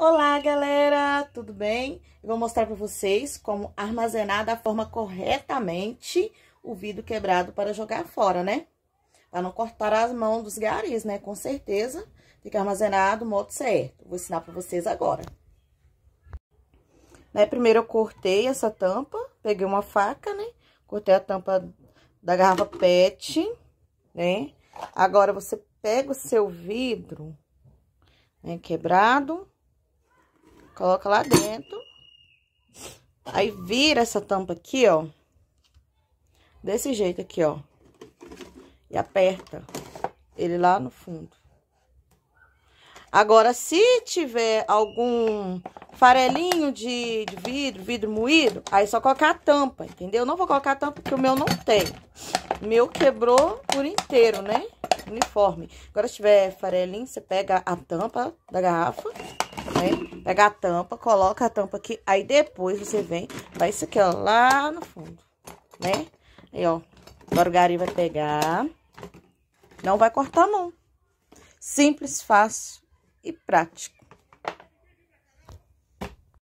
Olá, galera! Tudo bem? Eu vou mostrar para vocês como armazenar da forma corretamente o vidro quebrado para jogar fora, né? Para não cortar as mãos dos garis, né? Com certeza, fica armazenado o modo certo. Vou ensinar para vocês agora. Né, primeiro eu cortei essa tampa, peguei uma faca, né? Cortei a tampa da garrafa pet, né? Agora, você pega o seu vidro né, quebrado Coloca lá dentro. Aí vira essa tampa aqui, ó. Desse jeito aqui, ó. E aperta ele lá no fundo. Agora, se tiver algum farelinho de, de, vidro, vidro moído, aí só colocar a tampa, entendeu? Não vou colocar a tampa porque o meu não tem. O meu quebrou por inteiro, né? uniforme. Agora, se tiver farelinho, você pega a tampa da garrafa, né? Pega a tampa, coloca a tampa aqui. Aí, depois, você vem, vai isso aqui, ó, lá no fundo, né? Aí, ó, agora o gari vai pegar. Não vai cortar, não. Simples, fácil e prático.